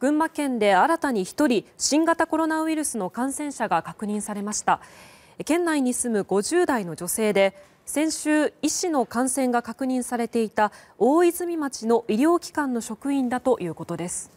群馬県で新たに1人新型コロナウイルスの感染者が確認されました県内に住む50代の女性で先週、医師の感染が確認されていた大泉町の医療機関の職員だということです。